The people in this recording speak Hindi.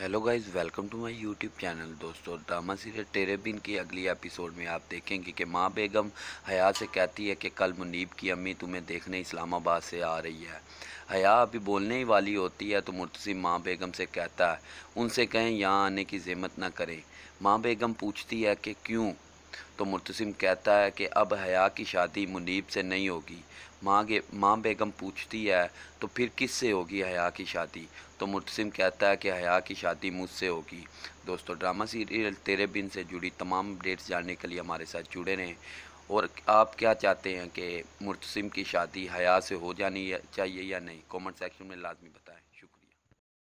hello guys welcome to my YouTube channel दोस्तों ड्रामा सीरियल टेरेबिन की अगली एपिसोड में आप देखेंगे कि माँ बेगम हया से कहती है कि कल मुनीब की अम्मी तुम्हें देखने इस्लामाबाद से आ रही है हया अभी बोलने ही वाली होती है तो मुर्तसिम माँ बेगम से कहता है उनसे कहें यहाँ आने की जिम्मत ना करें माँ बेगम पूछती है कि क्यों तो मुतसिम कहता है कि अब हया की शादी मुनीब से नहीं होगी माँ के माँ बेगम पूछती है तो फिर किस से होगी हया की शादी तो मुतसिम कहता है कि हया की शादी मुझसे होगी दोस्तों ड्रामा सीरियल तेरे बिन से जुड़ी तमाम अपडेट्स जानने के लिए हमारे साथ जुड़े रहें और आप क्या चाहते हैं कि मुतसिम की शादी हया से हो जानी चाहिए या नहीं कमेंट सेक्शन में लाजमी बताएं शुक्रिया